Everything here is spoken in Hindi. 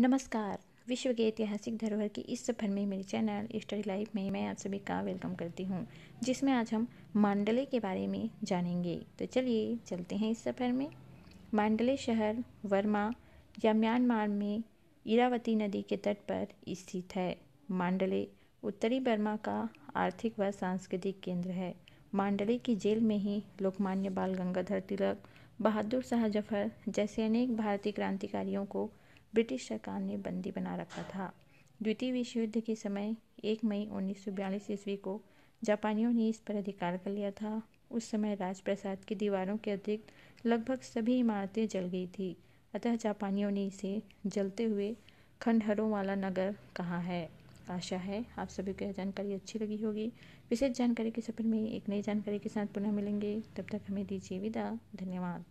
नमस्कार विश्व के ऐतिहासिक धरोहर की इस सफर में मेरे चैनल स्टडी लाइफ में मैं आप सभी का वेलकम करती हूँ जिसमें आज हम मांडले के बारे में जानेंगे तो चलिए चलते हैं इस सफर में मांडले शहर वर्मा या म्यांमार में इरावती नदी के तट पर स्थित है मांडले उत्तरी बर्मा का आर्थिक व सांस्कृतिक केंद्र है मांडले की जेल में ही लोकमान्य बाल गंगाधर तिलक बहादुर शाह जफर जैसे अनेक भारतीय क्रांतिकारियों को ब्रिटिश सरकार ने बंदी बना रखा था द्वितीय विश्व युद्ध के समय एक मई उन्नीस सौ बयालीस ईस्वी को जापानियों ने इस पर अधिकार कर लिया था उस समय राजप्रसाद की दीवारों के अतिरिक्त लगभग सभी इमारतें जल गई थी अतः जापानियों ने इसे जलते हुए खंडहरों वाला नगर कहा है आशा है आप सभी को यह जानकारी अच्छी लगी होगी विशेष जानकारी के सफर में एक नई जानकारी के साथ पुनः मिलेंगे तब तक हमें दीजिए विदा धन्यवाद